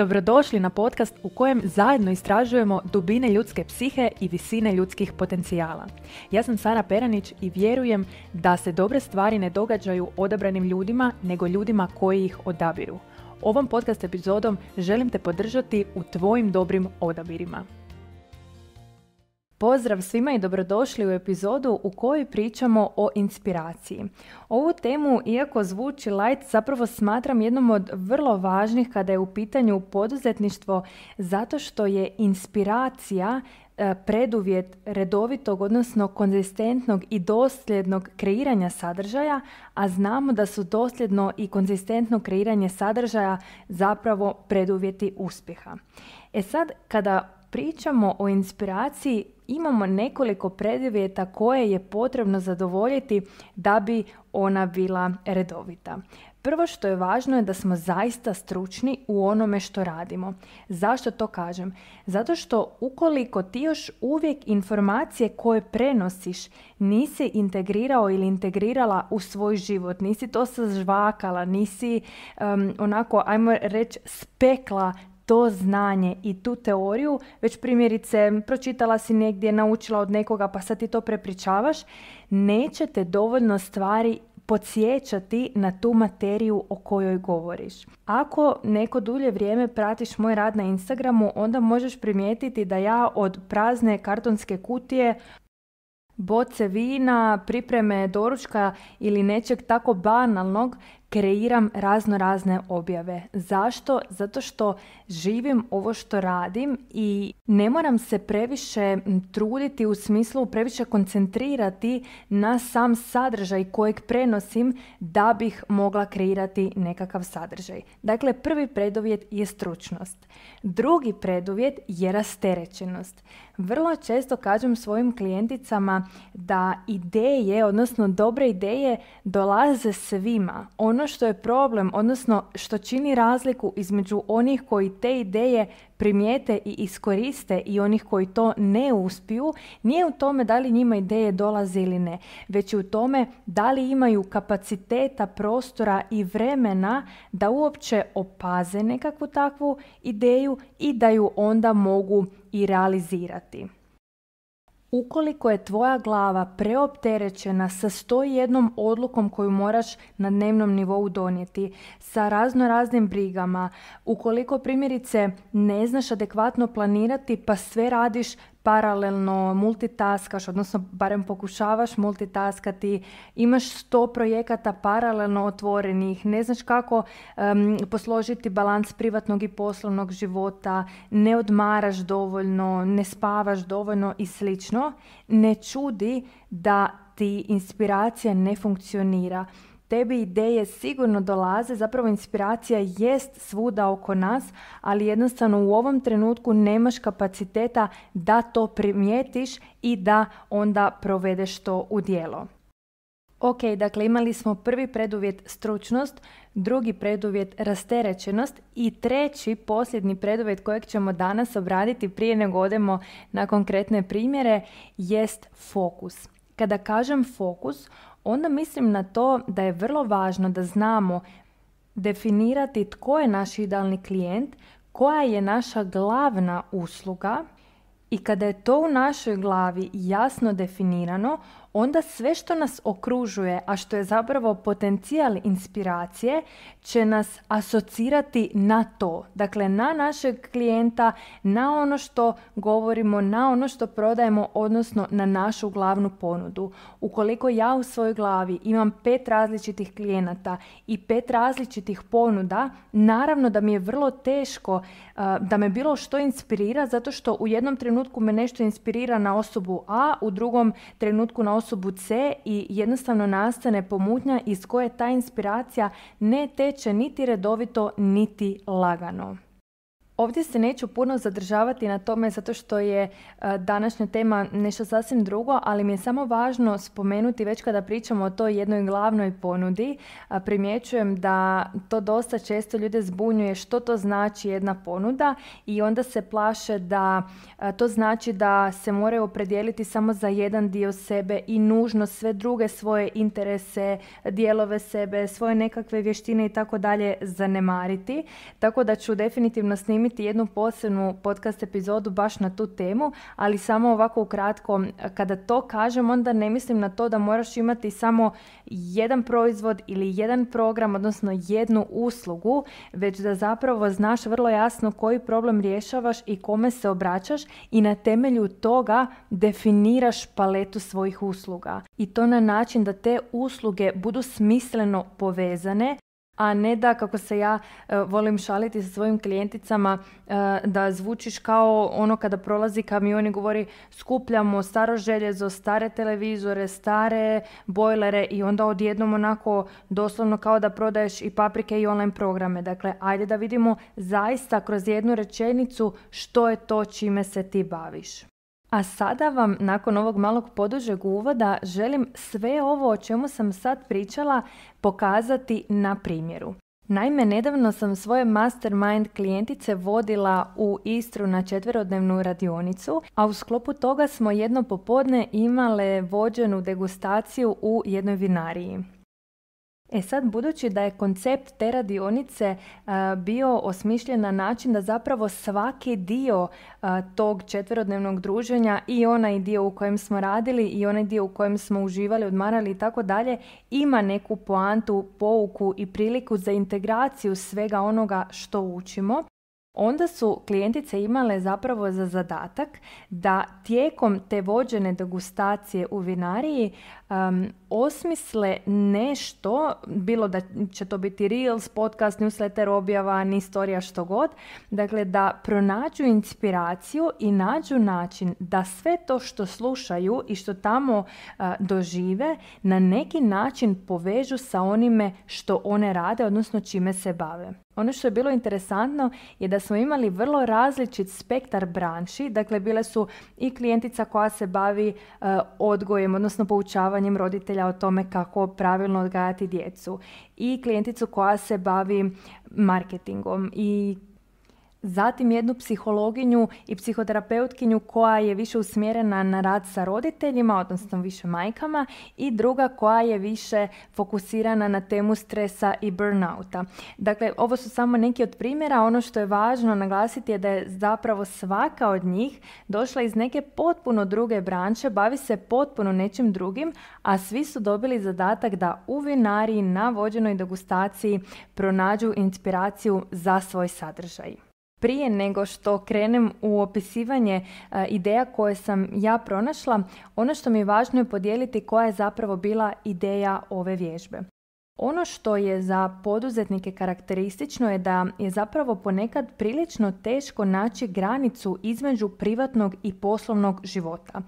Dobrodošli na podcast u kojem zajedno istražujemo dubine ljudske psihe i visine ljudskih potencijala. Ja sam Sara Peranić i vjerujem da se dobre stvari ne događaju odabranim ljudima, nego ljudima koji ih odabiru. Ovom podcast epizodom želim te podržati u tvojim dobrim odabirima. Pozdrav svima i dobrodošli u epizodu u kojoj pričamo o inspiraciji. Ovu temu, iako zvuči light, zapravo smatram jednom od vrlo važnih kada je u pitanju poduzetništvo zato što je inspiracija e, preduvjet redovitog, odnosno konzistentnog i dosljednog kreiranja sadržaja, a znamo da su dosljedno i konzistentno kreiranje sadržaja zapravo preduvjeti uspjeha. E sad, kada pričamo o inspiraciji, imamo nekoliko preduvjeta koje je potrebno zadovoljiti da bi ona bila redovita. Prvo što je važno je da smo zaista stručni u onome što radimo. Zašto to kažem? Zato što ukoliko ti još uvijek informacije koje prenosiš nisi integrirao ili integrirala u svoj život, nisi to sažvakala, nisi onako, ajmo reći, spekla to znanje i tu teoriju, već primjerice pročitala si negdje, naučila od nekoga pa sad ti to prepričavaš, neće te dovoljno stvari podsjećati na tu materiju o kojoj govoriš. Ako neko dulje vrijeme pratiš moj rad na Instagramu, onda možeš primijetiti da ja od prazne kartonske kutije boce vina, pripreme doručka ili nečeg tako banalnog kreiram razno razne objave. Zašto? Zato što živim ovo što radim i ne moram se previše truditi u smislu previše koncentrirati na sam sadržaj kojeg prenosim da bih mogla kreirati nekakav sadržaj. Dakle, prvi preduvjet je stručnost. Drugi preduvjet je rasterećenost. Vrlo često kažem svojim klijenticama da ideje, odnosno dobre ideje dolaze svima. Ono ono što je problem, odnosno što čini razliku između onih koji te ideje primijete i iskoriste i onih koji to ne uspiju, nije u tome da li njima ideje dolaze ili ne, već je u tome da li imaju kapaciteta, prostora i vremena da uopće opaze nekakvu takvu ideju i da ju onda mogu i realizirati. Ukoliko je tvoja glava preopterećena sa jednom odlukom koju moraš na dnevnom nivou donijeti, sa razno raznim brigama, ukoliko primjerice ne znaš adekvatno planirati pa sve radiš paralelno multitaskaš, odnosno barem pokušavaš multitaskati, imaš sto projekata paralelno otvorenih, ne znaš kako posložiti balans privatnog i poslovnog života, ne odmaraš dovoljno, ne spavaš dovoljno i slično, ne čudi da ti inspiracija ne funkcionira tebi ideje sigurno dolaze, zapravo inspiracija jest svuda oko nas, ali jednostavno u ovom trenutku nemaš kapaciteta da to primijetiš i da onda provedeš to u djelo. Ok, dakle imali smo prvi preduvjet stručnost, drugi preduvjet rasterećenost i treći posljedni preduvjet kojeg ćemo danas obraditi prije nego odemo na konkretne primjere jest fokus. Kada kažem fokus, onda mislim na to da je vrlo važno da znamo definirati tko je naš idealni klijent, koja je naša glavna usluga i kada je to u našoj glavi jasno definirano, onda sve što nas okružuje, a što je zapravo potencijal inspiracije, će nas asocirati na to. Dakle, na našeg klijenta, na ono što govorimo, na ono što prodajemo, odnosno na našu glavnu ponudu. Ukoliko ja u svojoj glavi imam pet različitih klijenata i pet različitih ponuda, naravno da mi je vrlo teško eh, da me bilo što inspirira, zato što u jednom trenutku me nešto inspirira na osobu A, u drugom trenutku na osobu osobu C i jednostavno nastane pomutnja iz koje ta inspiracija ne teče niti redovito, niti lagano. Ovdje se neću puno zadržavati na tome zato što je e, današnja tema nešto sasvim drugo, ali mi je samo važno spomenuti već kada pričamo o toj jednoj glavnoj ponudi, e, primjećujem da to dosta često ljude zbunjuje što to znači jedna ponuda i onda se plaše da e, to znači da se moraju opredijeliti samo za jedan dio sebe i nužno sve druge svoje interese, dijelove sebe, svoje nekakve vještine i tako dalje zanemariti. Tako da ću definitivno snimiti jednu posebnu podcast epizodu baš na tu temu, ali samo ovako ukratko, kada to kažem onda ne mislim na to da moraš imati samo jedan proizvod ili jedan program, odnosno jednu uslugu, već da zapravo znaš vrlo jasno koji problem rješavaš i kome se obraćaš i na temelju toga definiraš paletu svojih usluga. I to na način da te usluge budu smisleno povezane, a ne da kako se ja e, volim šaliti sa svojim klijenticama e, da zvučiš kao ono kada prolazi kamion i govori skupljamo staro željezo, stare televizore, stare bojlere i onda odjednom onako doslovno kao da prodaješ i paprike i online programe. Dakle, ajde da vidimo zaista kroz jednu rečenicu što je to čime se ti baviš. A sada vam, nakon ovog malog podužeg uvoda, želim sve ovo o čemu sam sad pričala pokazati na primjeru. Naime, nedavno sam svoje mastermind klijentice vodila u Istru na četverodnevnu radionicu, a u sklopu toga smo jedno popodne imale vođenu degustaciju u jednoj vinariji. E sad, budući da je koncept te radionice e, bio osmišljen na način da zapravo svaki dio e, tog četverodnevnog druženja i onaj dio u kojem smo radili i onaj dio u kojem smo uživali, odmarali i tako dalje, ima neku poantu, pouku i priliku za integraciju svega onoga što učimo onda su klijentice imale zapravo za zadatak da tijekom te vođene degustacije u vinariji osmisle nešto, bilo da će to biti reels, podcast, newsletter, objava, ni što god, dakle da pronađu inspiraciju i nađu način da sve to što slušaju i što tamo e, dožive na neki način povežu sa onime što one rade, odnosno čime se bave. Ono što je bilo interesantno je da smo imali vrlo različit spektar branši, dakle bile su i klijentica koja se bavi e, odgojem, odnosno poučavanjem roditelja o tome kako pravilno odgajati djecu i klijenticu koja se bavi marketingom i zatim jednu psihologinju i psihoterapeutkinju koja je više usmjerena na rad sa roditeljima, odnosno više majkama i druga koja je više fokusirana na temu stresa i burnouta. Dakle, ovo su samo neki od primjera. Ono što je važno naglasiti je da je zapravo svaka od njih došla iz neke potpuno druge branče, bavi se potpuno nečim drugim, a svi su dobili zadatak da u vinariji na vođenoj degustaciji pronađu inspiraciju za svoj sadržaj. Prije nego što krenem u opisivanje e, ideja koje sam ja pronašla, ono što mi je važno je podijeliti koja je zapravo bila ideja ove vježbe. Ono što je za poduzetnike karakteristično je da je zapravo ponekad prilično teško naći granicu između privatnog i poslovnog života.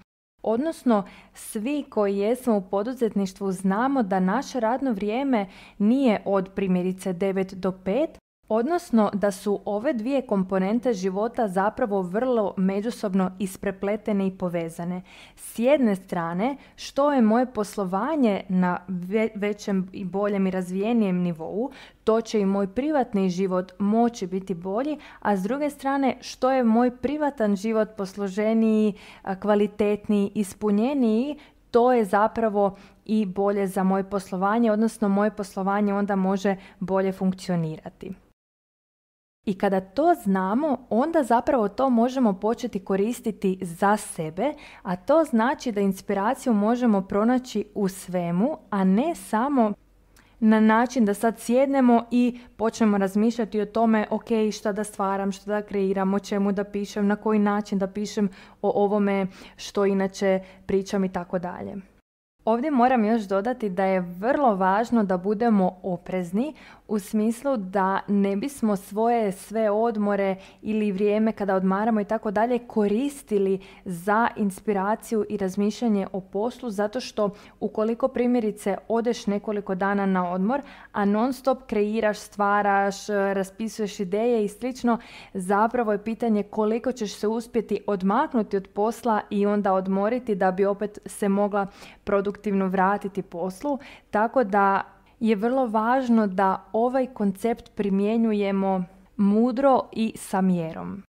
Odnosno, svi koji jesmo u poduzetništvu znamo da naše radno vrijeme nije od primjerice 9 do 5, odnosno da su ove dvije komponente života zapravo vrlo međusobno isprepletene i povezane. S jedne strane, što je moje poslovanje na većem i boljem i razvijenijem nivou, to će i moj privatni život moći biti bolji, a s druge strane, što je moj privatan život posloženiji, kvalitetniji, ispunjeniji, to je zapravo i bolje za moje poslovanje, odnosno moje poslovanje onda može bolje funkcionirati. I kada to znamo, onda zapravo to možemo početi koristiti za sebe, a to znači da inspiraciju možemo pronaći u svemu, a ne samo na način da sad sjednemo i počnemo razmišljati o tome ok, šta da stvaram, što da kreiram, o čemu da pišem, na koji način da pišem o ovome što inače pričam i tako dalje. Ovdje moram još dodati da je vrlo važno da budemo oprezni u smislu da ne bismo svoje sve odmore ili vrijeme kada odmaramo i tako dalje koristili za inspiraciju i razmišljanje o poslu zato što ukoliko primjerice odeš nekoliko dana na odmor, a non stop kreiraš, stvaraš, raspisuješ ideje i slično, zapravo je pitanje koliko ćeš se uspjeti odmaknuti od posla i onda odmoriti da bi opet se mogla produktivno produktivno vratiti poslu, tako da je vrlo važno da ovaj koncept primjenjujemo mudro i sa mjerom.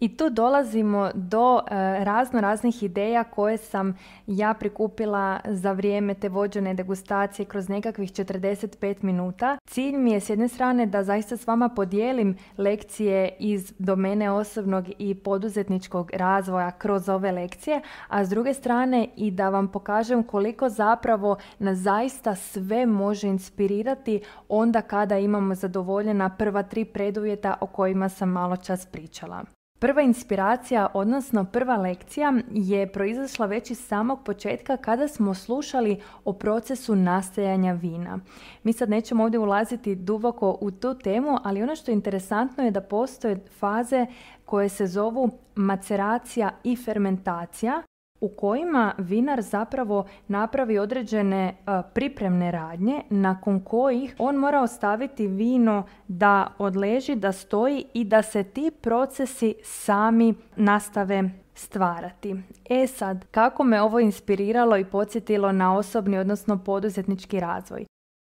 I tu dolazimo do e, razno raznih ideja koje sam ja prikupila za vrijeme te vođene degustacije kroz nekakvih 45 minuta. Cilj mi je s jedne strane da zaista s vama podijelim lekcije iz domene osobnog i poduzetničkog razvoja kroz ove lekcije, a s druge strane i da vam pokažem koliko zapravo na zaista sve može inspirirati onda kada imamo zadovoljena prva tri preduvjeta o kojima sam malo čas pričala. Prva inspiracija, odnosno prva lekcija je proizašla već iz samog početka kada smo slušali o procesu nastajanja vina. Mi sad nećemo ovdje ulaziti duboko u tu temu, ali ono što je interesantno je da postoje faze koje se zovu maceracija i fermentacija u kojima vinar zapravo napravi određene e, pripremne radnje nakon kojih on mora ostaviti vino da odleži, da stoji i da se ti procesi sami nastave stvarati. E sad, kako me ovo inspiriralo i podsjetilo na osobni, odnosno poduzetnički razvoj?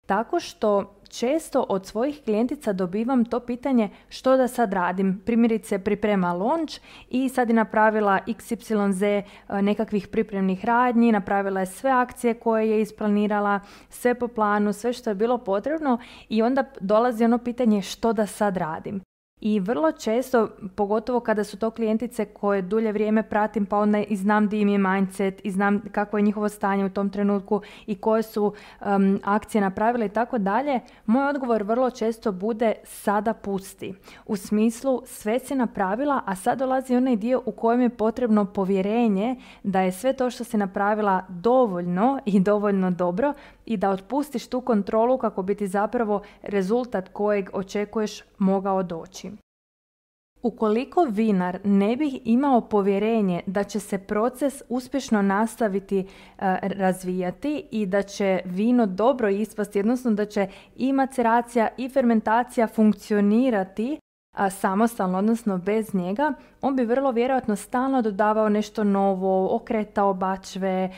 Tako što često od svojih klijentica dobivam to pitanje što da sad radim. Primjerice priprema launch i sad je napravila XYZ eh, nekakvih pripremnih radnji, napravila je sve akcije koje je isplanirala, sve po planu, sve što je bilo potrebno i onda dolazi ono pitanje što da sad radim. I vrlo često, pogotovo kada su to klijentice koje dulje vrijeme pratim pa onda i znam di im je mindset i znam kako je njihovo stanje u tom trenutku i koje su akcije napravile i tako dalje, moj odgovor vrlo često bude sada pusti. U smislu sve si napravila, a sad dolazi onaj dio u kojem je potrebno povjerenje da je sve to što si napravila dovoljno i dovoljno dobro i da otpustiš tu kontrolu kako bi ti zapravo rezultat kojeg očekuješ mogao doći. Ukoliko vinar ne bi imao povjerenje da će se proces uspješno nastaviti e, razvijati i da će vino dobro ispasti, odnosno da će i maceracija i fermentacija funkcionirati samostalno, odnosno bez njega, on bi vrlo vjerojatno stalno dodavao nešto novo, okretao bačve,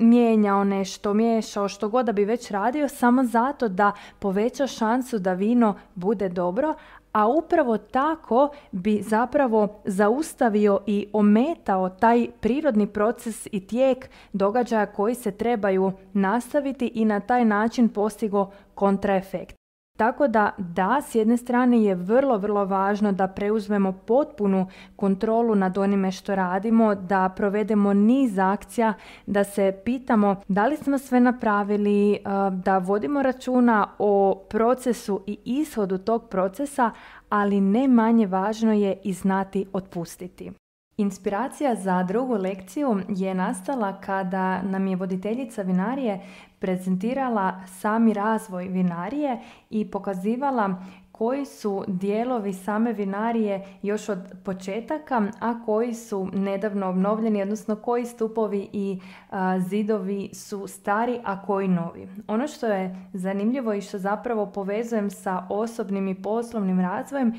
mijenjao nešto, miješao, što god da bi već radio, samo zato da poveća šansu da vino bude dobro, a upravo tako bi zapravo zaustavio i ometao taj prirodni proces i tijek događaja koji se trebaju nastaviti i na taj način postigo kontraefekt. Tako da, da, s jedne strane je vrlo, vrlo važno da preuzmemo potpunu kontrolu nad onime što radimo, da provedemo niz akcija, da se pitamo da li smo sve napravili, eh, da vodimo računa o procesu i ishodu tog procesa, ali ne manje važno je i znati otpustiti. Inspiracija za drugu lekciju je nastala kada nam je voditeljica vinarije prezentirala sami razvoj vinarije i pokazivala koji su dijelovi same vinarije još od početaka, a koji su nedavno obnovljeni, odnosno koji stupovi i zidovi su stari, a koji novi. Ono što je zanimljivo i što zapravo povezujem sa osobnim i poslovnim razvojem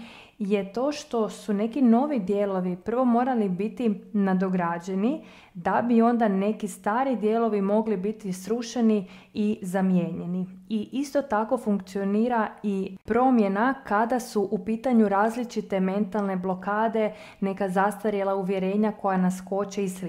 je to što su neki novi dijelovi prvo morali biti nadograđeni da bi onda neki stari dijelovi mogli biti srušeni i zamijenjeni. I isto tako funkcionira i promjena kada su u pitanju različite mentalne blokade, neka zastarjela uvjerenja koja nas koče i sl.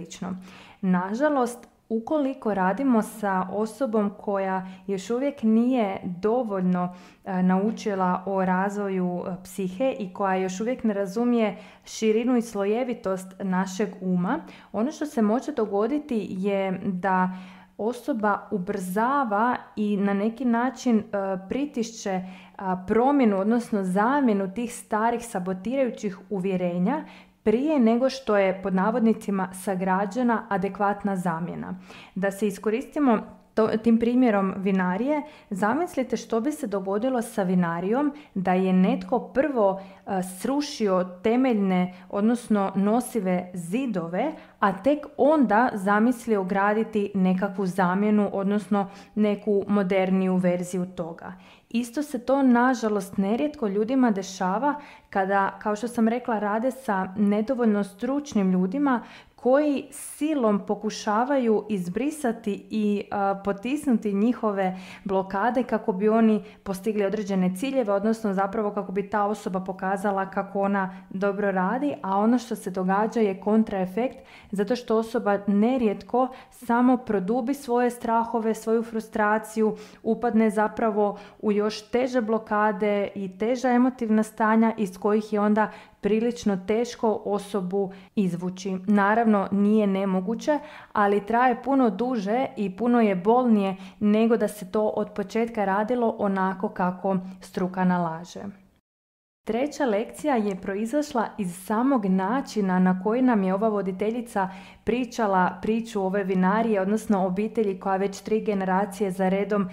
Nažalost, ukoliko radimo sa osobom koja još uvijek nije dovoljno e, naučila o razvoju e, psihe i koja još uvijek ne razumije širinu i slojevitost našeg uma, ono što se može dogoditi je da osoba ubrzava i na neki način e, pritišće promjenu, odnosno zamjenu tih starih sabotirajućih uvjerenja prije nego što je pod navodnicima sagrađena adekvatna zamjena. Da se iskoristimo tim primjerom vinarije, zamislite što bi se dogodilo sa vinarijom da je netko prvo e, srušio temeljne, odnosno nosive zidove, a tek onda zamislio graditi nekakvu zamjenu, odnosno neku moderniju verziju toga. Isto se to nažalost nerijetko ljudima dešava kada, kao što sam rekla, rade sa nedovoljno stručnim ljudima koji silom pokušavaju izbrisati i potisnuti njihove blokade kako bi oni postigli određene ciljeve, odnosno zapravo kako bi ta osoba pokazala kako ona dobro radi, a ono što se događa je kontraefekt zato što osoba nerijetko samo produbi svoje strahove, svoju frustraciju, upadne zapravo u još teže blokade i teža emotivna stanja iz kojih je onda prilično teško osobu izvući. Naravno nije nemoguće, ali traje puno duže i puno je bolnije nego da se to od početka radilo onako kako struka nalaže. Treća lekcija je proizašla iz samog načina na koji nam je ova voditeljica pričala priču ove vinarije, odnosno obitelji koja već tri generacije za redom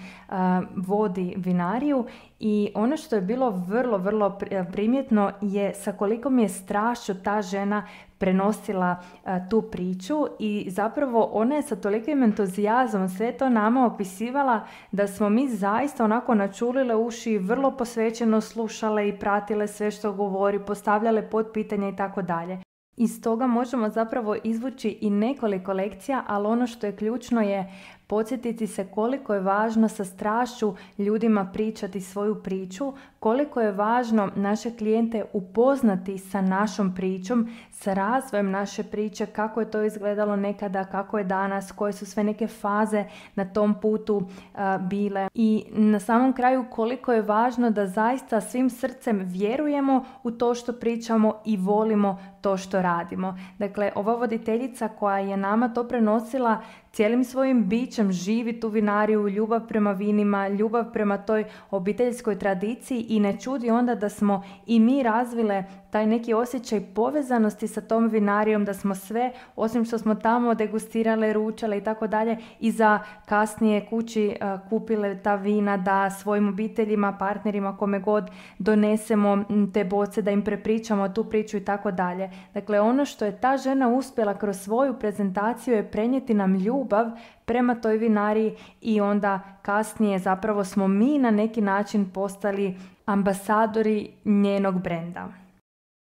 vodi vinariju i ono što je bilo vrlo, vrlo eh, primjetno je sa kolikom je strašću ta žena prenosila eh, tu priču i zapravo ona je sa tolikim entuzijazmom sve to nama opisivala da smo mi zaista onako načulile uši vrlo posvećeno slušale i pratile sve što govori, postavljale pod i tako dalje. Iz toga možemo zapravo izvući i nekoliko lekcija, ali ono što je ključno je podsjetiti se koliko je važno sa strašću ljudima pričati svoju priču, koliko je važno naše klijente upoznati sa našom pričom, sa razvojem naše priče, kako je to izgledalo nekada, kako je danas, koje su sve neke faze na tom putu eh, bile. I na samom kraju koliko je važno da zaista svim srcem vjerujemo u to što pričamo i volimo to što radimo. Dakle, ova voditeljica koja je nama to prenosila cijelim svojim bićem živi tu vinariju, ljubav prema vinima, ljubav prema toj obiteljskoj tradiciji i ne čudi onda da smo i mi razvile taj neki osjećaj povezanosti sa tom vinarijom, da smo sve, osim što smo tamo degustirale, ručale i tako dalje, i za kasnije kući eh, kupile ta vina da svojim obiteljima, partnerima, kome god donesemo mm, te boce, da im prepričamo tu priču i tako dalje. Dakle, ono što je ta žena uspjela kroz svoju prezentaciju je prenijeti nam ljubav ljubav prema toj vinari i onda kasnije zapravo smo mi na neki način postali ambasadori njenog brenda.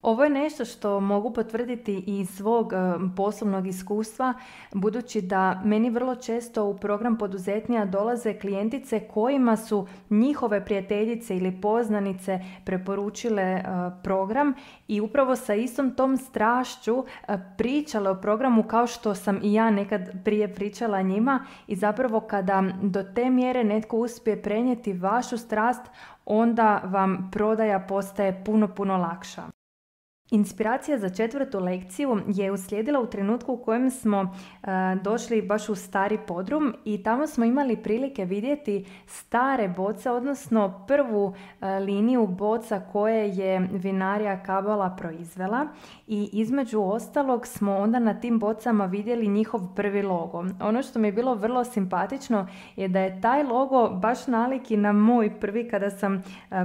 Ovo je nešto što mogu potvrditi iz svog e, poslovnog iskustva, budući da meni vrlo često u program poduzetnija dolaze klijentice kojima su njihove prijateljice ili poznanice preporučile e, program i upravo sa istom tom strašću e, pričale o programu kao što sam i ja nekad prije pričala njima i zapravo kada do te mjere netko uspije prenijeti vašu strast, onda vam prodaja postaje puno, puno lakša. Inspiracija za četvrtu lekciju je uslijedila u trenutku u kojem smo e, došli baš u stari podrum i tamo smo imali prilike vidjeti stare boce, odnosno prvu e, liniju boca koje je vinarija Kabala proizvela i između ostalog smo onda na tim bocama vidjeli njihov prvi logo. Ono što mi je bilo vrlo simpatično je da je taj logo baš naliki na moj prvi kada sam e,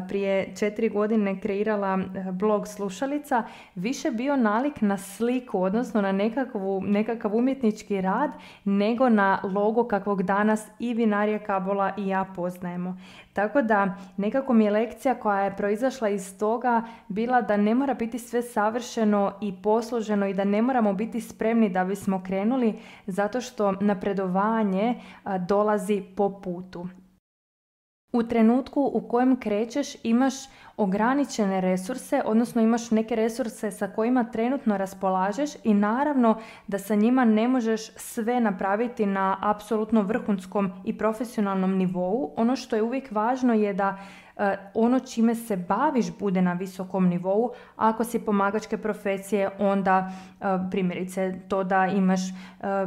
prije četiri godine kreirala blog Slušalica više bio nalik na sliku, odnosno na nekakvu, nekakav umjetnički rad, nego na logo kakvog danas i vinarija Kabola i ja poznajemo. Tako da nekako mi je lekcija koja je proizašla iz toga bila da ne mora biti sve savršeno i posloženo i da ne moramo biti spremni da bismo krenuli zato što napredovanje dolazi po putu u trenutku u kojem krećeš imaš ograničene resurse, odnosno imaš neke resurse sa kojima trenutno raspolažeš i naravno da sa njima ne možeš sve napraviti na apsolutno vrhunskom i profesionalnom nivou. Ono što je uvijek važno je da E, ono čime se baviš bude na visokom nivou. Ako si pomagačke profesije, onda e, primjerice to da imaš e,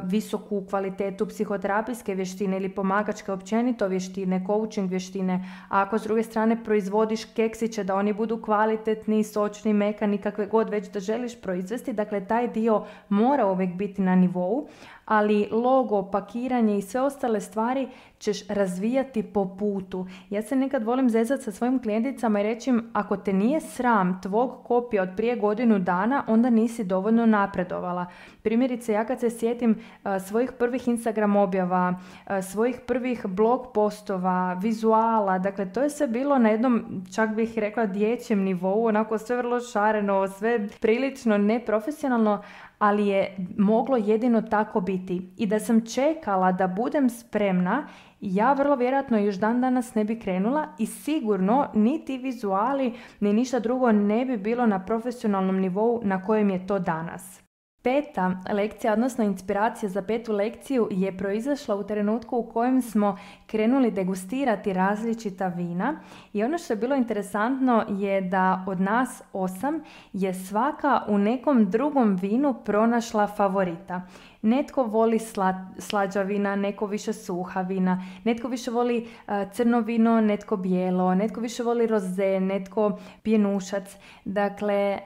visoku kvalitetu psihoterapijske vještine ili pomagačke općenito vještine, coaching vještine. ako s druge strane proizvodiš keksiće da oni budu kvalitetni, sočni, mekani, kakve god već da želiš proizvesti, dakle taj dio mora uvijek biti na nivou ali logo, pakiranje i sve ostale stvari ćeš razvijati po putu. Ja se nekad volim zezati sa svojim klijenticama i reći im, ako te nije sram tvog kopija od prije godinu dana, onda nisi dovoljno napredovala. Primjerice, ja kad se sjetim e, svojih prvih Instagram objava, e, svojih prvih blog postova, vizuala, dakle to je sve bilo na jednom, čak bih rekla, dječjem nivou, onako sve vrlo šareno, sve prilično neprofesionalno, ali je moglo jedino tako biti. I da sam čekala da budem spremna, ja vrlo vjerojatno još dan danas ne bi krenula i sigurno niti vizuali ni ništa drugo ne bi bilo na profesionalnom nivou na kojem je to danas. Peta lekcija, odnosno inspiracija za petu lekciju je proizašla u trenutku u kojem smo krenuli degustirati različita vina i ono što je bilo interesantno je da od nas osam je svaka u nekom drugom vinu pronašla favorita. Netko voli sla, slađa vina, neko više suha vina, netko više voli e, crno vino, netko bijelo, netko više voli roze, netko pjenušac. Dakle,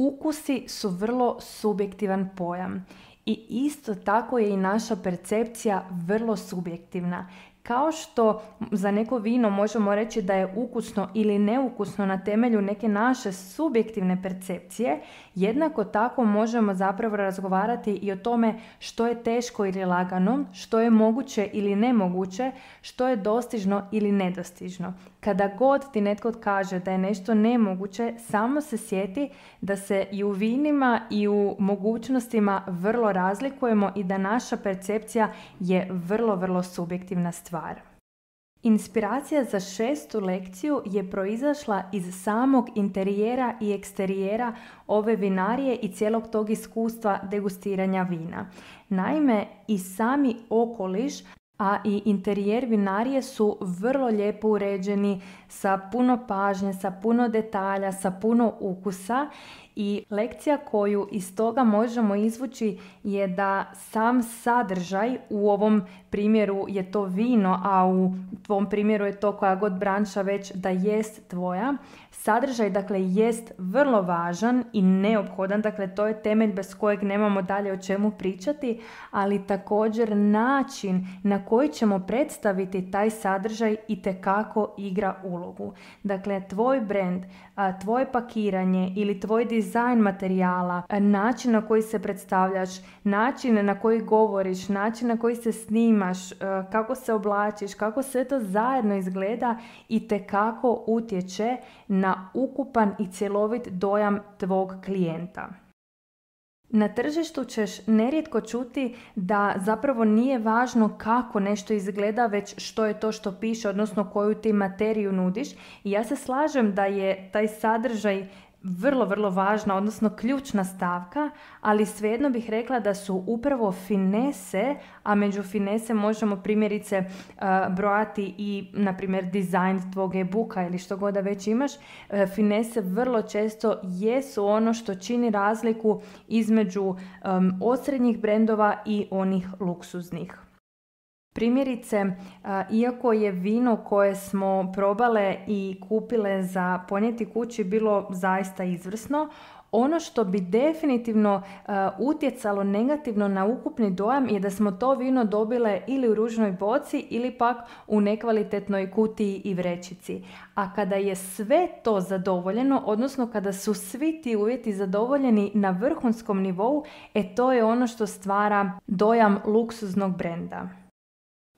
Ukusi su vrlo subjektivan pojam i isto tako je i naša percepcija vrlo subjektivna. Kao što za neko vino možemo reći da je ukusno ili neukusno na temelju neke naše subjektivne percepcije, Jednako tako možemo zapravo razgovarati i o tome što je teško ili lagano, što je moguće ili nemoguće, što je dostižno ili nedostižno. Kada god ti netko kaže da je nešto nemoguće, samo se sjeti da se i u vinima i u mogućnostima vrlo razlikujemo i da naša percepcija je vrlo, vrlo subjektivna stvar. Inspiracija za šestu lekciju je proizašla iz samog interijera i eksterijera ove vinarije i cijelog tog iskustva degustiranja vina. Naime, i sami okoliš, a i interijer vinarije su vrlo lijepo uređeni sa puno pažnje, sa puno detalja, sa puno ukusa i lekcija koju iz toga možemo izvući je da sam sadržaj u ovom primjeru je to vino, a u tvom primjeru je to koja god branša već da jest tvoja, Sadržaj, dakle, jest vrlo važan i neophodan, dakle, to je temelj bez kojeg nemamo dalje o čemu pričati, ali također način na koji ćemo predstaviti taj sadržaj i te kako igra ulogu. Dakle, tvoj brand, tvoje pakiranje ili tvoj dizajn materijala, način na koji se predstavljaš, način na koji govoriš, način na koji se snimaš, kako se oblačiš, kako sve to zajedno izgleda i te kako utječe na na ukupan i cjelovit dojam tvog klijenta. Na tržištu ćeš nerijetko čuti da zapravo nije važno kako nešto izgleda, već što je to što piše, odnosno koju ti materiju nudiš. I ja se slažem da je taj sadržaj vrlo, vrlo važna, odnosno ključna stavka, ali svejedno bih rekla da su upravo finese, a među finese možemo primjerice e, brojati i, na primjer, dizajn tvog e-booka ili što god da već imaš, e, finese vrlo često jesu ono što čini razliku između osrednjih brendova i onih luksuznih. Primjerice, iako je vino koje smo probale i kupile za ponijeti kući bilo zaista izvrsno, ono što bi definitivno utjecalo negativno na ukupni dojam je da smo to vino dobile ili u ružnoj boci ili pak u nekvalitetnoj kutiji i vrećici. A kada je sve to zadovoljeno, odnosno kada su svi ti uvjeti zadovoljeni na vrhunskom nivou, e to je ono što stvara dojam luksuznog brenda.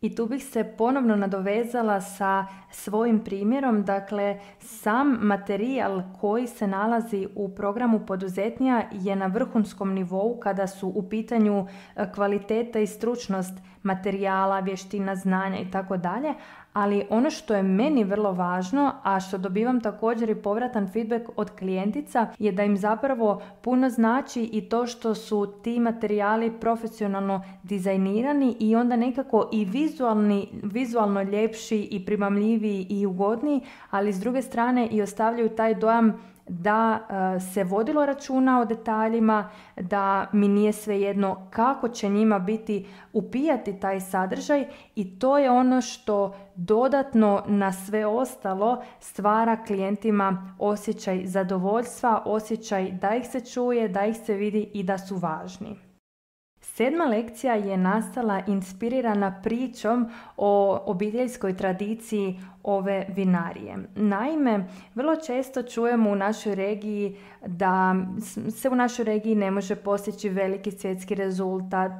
I tu bih se ponovno nadovezala sa svojim primjerom, dakle sam materijal koji se nalazi u programu poduzetnija je na vrhunskom nivou kada su u pitanju e, kvaliteta i stručnost materijala, vještina, znanja i tako dalje, ali ono što je meni vrlo važno, a što dobivam također i povratan feedback od klijentica, je da im zapravo puno znači i to što su ti materijali profesionalno dizajnirani i onda nekako i vizualni, vizualno ljepši i primamljiviji i ugodniji, ali s druge strane i ostavljaju taj dojam da e, se vodilo računa o detaljima, da mi nije svejedno kako će njima biti upijati taj sadržaj i to je ono što dodatno na sve ostalo stvara klijentima osjećaj zadovoljstva, osjećaj da ih se čuje, da ih se vidi i da su važni. Sedma lekcija je nastala inspirirana pričom o obiteljskoj tradiciji ove vinarije. Naime, vrlo često čujemo u našoj regiji da se u našoj regiji ne može postići veliki svjetski rezultat,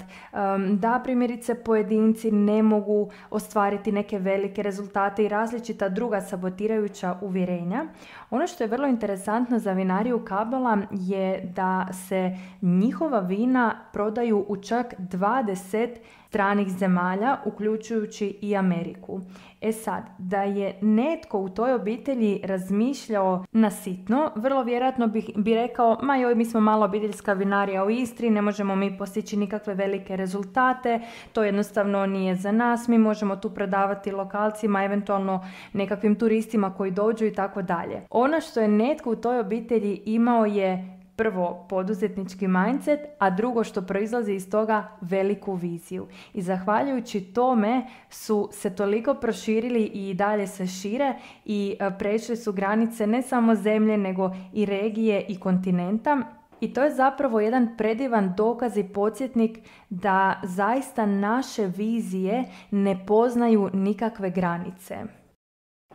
da primjerice pojedinci ne mogu ostvariti neke velike rezultate i različita druga sabotirajuća uvjerenja. Ono što je vrlo interesantno za vinariju Kabala je da se njihova vina prodaju u čak 20 stranih zemalja, uključujući i Ameriku. E sad, da je netko u toj obitelji razmišljao na sitno, vrlo vjerojatno bih bi rekao, ma joj, mi smo malo obiteljska vinarija u Istri, ne možemo mi postići nikakve velike rezultate, to jednostavno nije za nas, mi možemo tu prodavati lokalcima, eventualno nekakvim turistima koji dođu i tako dalje. Ono što je netko u toj obitelji imao je prvo poduzetnički mindset, a drugo što proizlazi iz toga veliku viziju. I zahvaljujući tome su se toliko proširili i dalje se šire i e, prešli su granice ne samo zemlje nego i regije i kontinenta. I to je zapravo jedan predivan dokaz i podsjetnik da zaista naše vizije ne poznaju nikakve granice.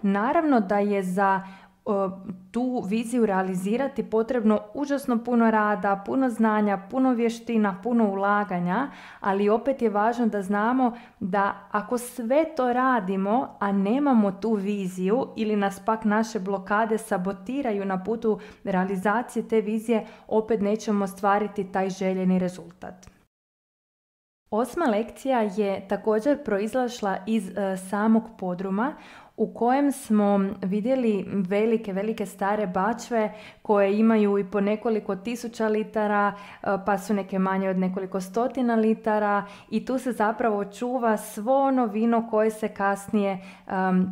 Naravno da je za tu viziju realizirati potrebno užasno puno rada, puno znanja, puno vještina, puno ulaganja, ali opet je važno da znamo da ako sve to radimo, a nemamo tu viziju ili nas pak naše blokade sabotiraju na putu realizacije te vizije, opet nećemo ostvariti taj željeni rezultat. Osma lekcija je također proizlašla iz e, samog podruma, u kojem smo vidjeli velike, velike stare bačve koje imaju i po nekoliko tisuća litara, e, pa su neke manje od nekoliko stotina litara i tu se zapravo čuva svo ono vino koje se kasnije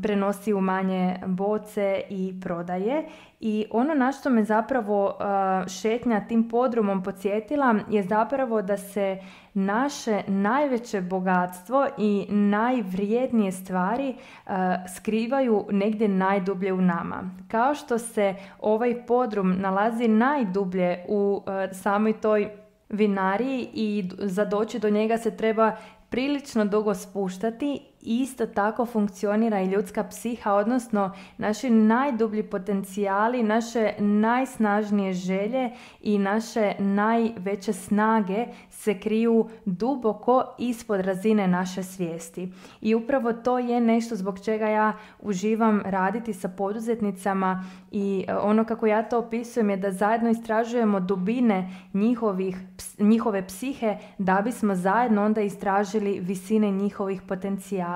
prenosi u manje boce i prodaje i ono na što me zapravo uh, šetnja tim podrumom podsjetila je zapravo da se naše najveće bogatstvo i najvrijednije stvari uh, skrivaju negdje najdublje u nama. Kao što se ovaj podrum nalazi najdublje u uh, samoj toj vinariji i za doći do njega se treba prilično dugo spuštati isto tako funkcionira i ljudska psiha, odnosno naši najdublji potencijali, naše najsnažnije želje i naše najveće snage se kriju duboko ispod razine naše svijesti. I upravo to je nešto zbog čega ja uživam raditi sa poduzetnicama i e, ono kako ja to opisujem je da zajedno istražujemo dubine njihovih, njihove psihe da bismo zajedno onda istražili visine njihovih potencijala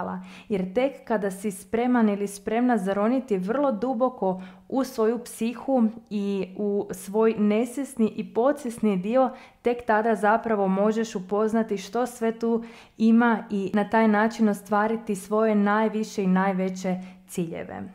jer tek kada si spreman ili spremna zaroniti vrlo duboko u svoju psihu i u svoj nesvjesni i podsvjesni dio, tek tada zapravo možeš upoznati što sve tu ima i na taj način ostvariti svoje najviše i najveće ciljeve.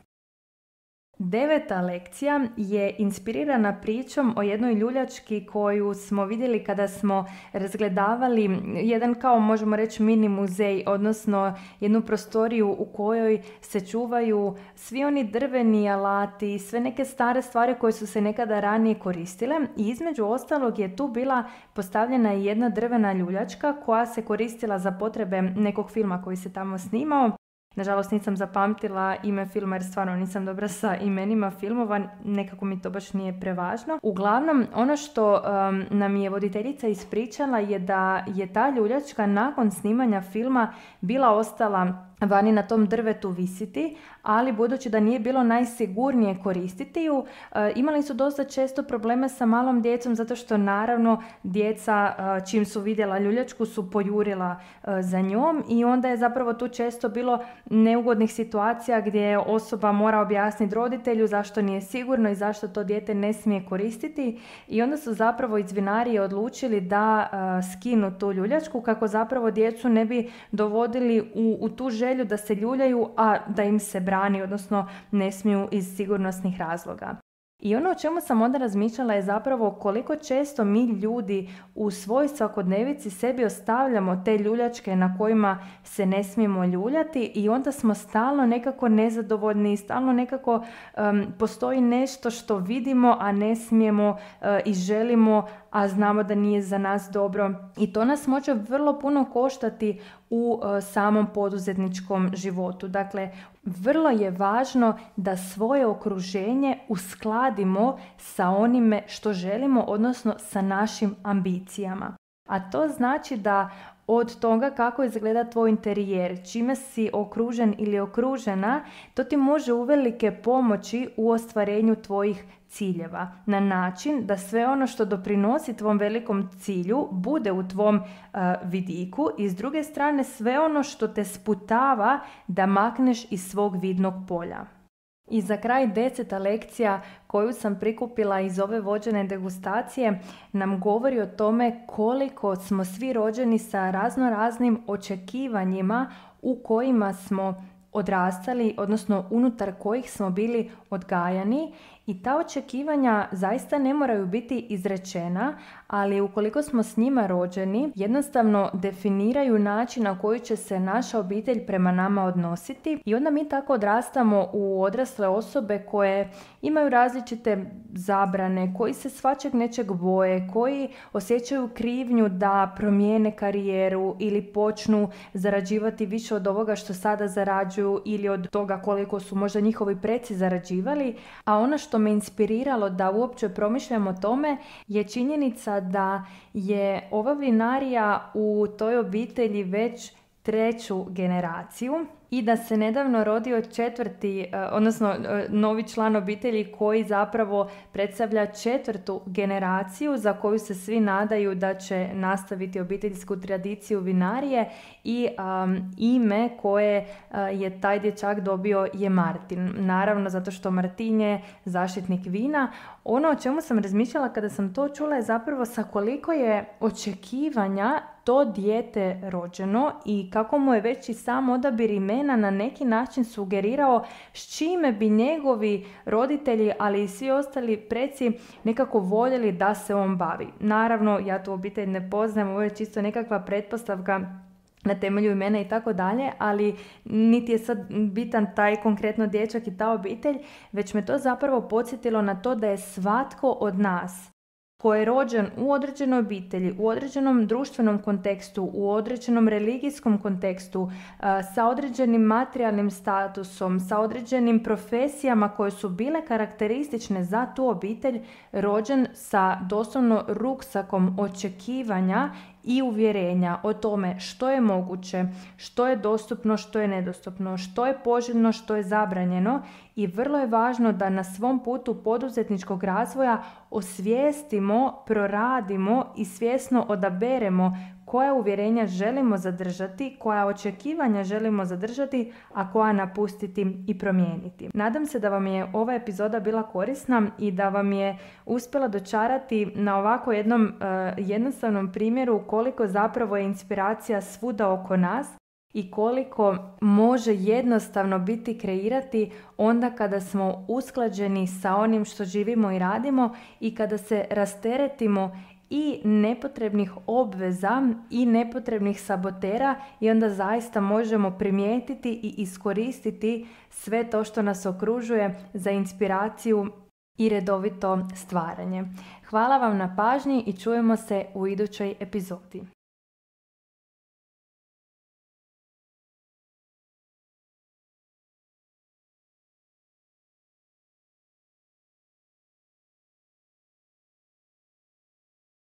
Deveta lekcija je inspirirana pričom o jednoj ljuljački koju smo vidjeli kada smo razgledavali jedan kao možemo reći mini muzej, odnosno jednu prostoriju u kojoj se čuvaju svi oni drveni alati, sve neke stare stvari koje su se nekada ranije koristile i između ostalog je tu bila postavljena jedna drvena ljuljačka koja se koristila za potrebe nekog filma koji se tamo snimao Nažalost nisam zapamtila ime filma jer stvarno nisam dobra sa imenima filmova, nekako mi to baš nije prevažno. Uglavnom, ono što um, nam je voditeljica ispričala je da je ta ljuljačka nakon snimanja filma bila ostala vani na tom drvetu visiti, ali budući da nije bilo najsigurnije koristiti ju, e, imali su dosta često probleme sa malom djecom zato što naravno djeca e, čim su vidjela ljuljačku su pojurila e, za njom i onda je zapravo tu često bilo neugodnih situacija gdje osoba mora objasniti roditelju zašto nije sigurno i zašto to dijete ne smije koristiti i onda su zapravo izvinari odlučili da skinu tu ljuljačku kako zapravo djecu ne bi dovodili u, u tu želju da se ljuljaju, a da im se brani, odnosno ne smiju iz sigurnosnih razloga. I ono o čemu sam onda razmišljala je zapravo koliko često mi ljudi u svoj svakodnevici sebi ostavljamo te ljuljačke na kojima se ne smijemo ljuljati i onda smo stalno nekako nezadovoljni i stalno nekako postoji nešto što vidimo, a ne smijemo e, i želimo, a znamo da nije za nas dobro i to nas može vrlo puno koštati u e, samom poduzetničkom životu. Dakle, vrlo je važno da svoje okruženje uskladimo sa onime što želimo, odnosno sa našim ambicijama. A to znači da od toga kako izgleda tvoj interijer, čime si okružen ili okružena, to ti može uvelike pomoći u ostvarenju tvojih ciljeva na način da sve ono što doprinosi tvom velikom cilju bude u tvom e, vidiku i s druge strane sve ono što te sputava da makneš iz svog vidnog polja. I za kraj deseta lekcija koju sam prikupila iz ove vođene degustacije nam govori o tome koliko smo svi rođeni sa razno raznim očekivanjima u kojima smo odrastali, odnosno unutar kojih smo bili odgajani i ta očekivanja zaista ne moraju biti izrečena, ali ukoliko smo s njima rođeni, jednostavno definiraju način na koji će se naša obitelj prema nama odnositi i onda mi tako odrastamo u odrasle osobe koje imaju različite zabrane, koji se svačeg nečeg boje, koji osjećaju krivnju da promijene karijeru ili počnu zarađivati više od ovoga što sada zarađuju ili od toga koliko su možda njihovi preci zarađivali. A ono što me inspiriralo da uopće promišljam o tome je činjenica da je ova vinarija u toj obitelji već treću generaciju i da se nedavno rodio četvrti, e, odnosno e, novi član obitelji koji zapravo predstavlja četvrtu generaciju za koju se svi nadaju da će nastaviti obiteljsku tradiciju vinarije i ime koje e, je taj dječak dobio je Martin. Naravno zato što Martin je zaštitnik vina. Ono o čemu sam razmišljala kada sam to čula je zapravo sa koliko je očekivanja to dijete rođeno i kako mu je već i sam odabir imena na neki način sugerirao s čime bi njegovi roditelji, ali i svi ostali preci nekako voljeli da se on bavi. Naravno, ja tu obitelj ne poznajem, ovo je čisto nekakva pretpostavka na temelju imena i tako dalje, ali niti je sad bitan taj konkretno dječak i ta obitelj, već me to zapravo podsjetilo na to da je svatko od nas Ko je rođen u određenoj obitelji, u određenom društvenom kontekstu, u određenom religijskom kontekstu, e, sa određenim materijalnim statusom, sa određenim profesijama koje su bile karakteristične za tu obitelj, rođen sa doslovno ruksakom očekivanja i uvjerenja o tome što je moguće, što je dostupno, što je nedostupno, što je poželjno, što je zabranjeno i vrlo je važno da na svom putu poduzetničkog razvoja osvijestimo, proradimo i svjesno odaberemo koja uvjerenja želimo zadržati, koja očekivanja želimo zadržati, a koja napustiti i promijeniti. Nadam se da vam je ova epizoda bila korisna i da vam je uspjela dočarati na ovako jednom eh, jednostavnom primjeru koliko zapravo je inspiracija svuda oko nas, i koliko može jednostavno biti kreirati onda kada smo usklađeni sa onim što živimo i radimo i kada se rasteretimo i nepotrebnih obveza i nepotrebnih sabotera i onda zaista možemo primijetiti i iskoristiti sve to što nas okružuje za inspiraciju i redovito stvaranje. Hvala vam na pažnji i čujemo se u idućoj epizodi.